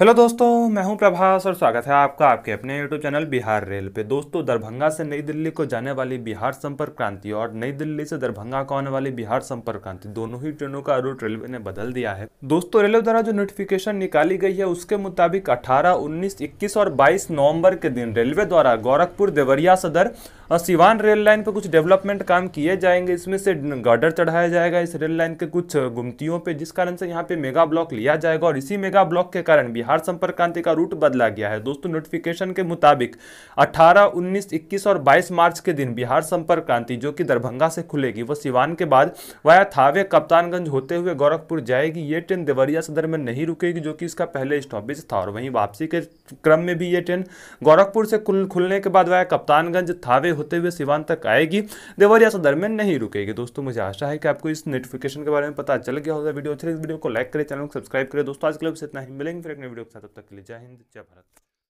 hello दोस्तों मैं हूं प्रभास और स्वागत है आपका आपके अपने यूट्यूब चैनल बिहार रेल पे दोस्तों दरभंगा से नई दिल्ली को जाने वाली बिहार संपर्क क्रांति और नई दिल्ली से दरभंगा को आने वाली बिहार संपर्क क्रांति दोनों ही ट्रेनों का रूट रेलवे ने बदल दिया है दोस्तों रेलवे द्वारा जो नोटिफिकेशन निकाली गई है उसके मुताबिक अठारह उन्नीस इक्कीस और बाईस नवम्बर के दिन रेलवे द्वारा गोरखपुर देवरिया सदर और सिवान रेल लाइन पर कुछ डेवलपमेंट काम किए जाएंगे इसमें से गार्डर चढ़ाया जाएगा इस रेल लाइन के कुछ गुमतियों पे जिस कारण से यहाँ पे मेगा ब्लॉक लिया जाएगा और इसी मेगा ब्लॉक के कारण बिहार संपर्क क्रांति का रूट बदला गया है दोस्तों नोटिफिकेशन के मुताबिक 18, 19, 21 और 22 मार्च के दिन बिहार संपर्क क्रांति जो कि दरभंगा से खुलेगी वह सिवान के बाद वाया थावे कप्तानगंज होते हुए गोरखपुर जाएगी ये ट्रेन देवरिया सदर में नहीं रुकेगी जो कि इसका पहले स्टॉपेज था और वहीं वापसी के क्रम में भी ये ट्रेन गोरखपुर से खुलने के बाद वाया कप्तानगंज थावे होते हुए सिवान तक आएगी देवरिया सदर में नहीं रुकेगी दोस्तों मुझे आशा है कि आपको इस नोटिफिकेशन के बारे में पता चल गया होगा वीडियो अच्छी तो वीडियो को लाइक करें चैनल को सब्सक्राइब करें दोस्तों आज के लिए इतना ही मिलेंगे फिर अपने वीडियो के साथ तब तक के लिए जय हिंद जय भारत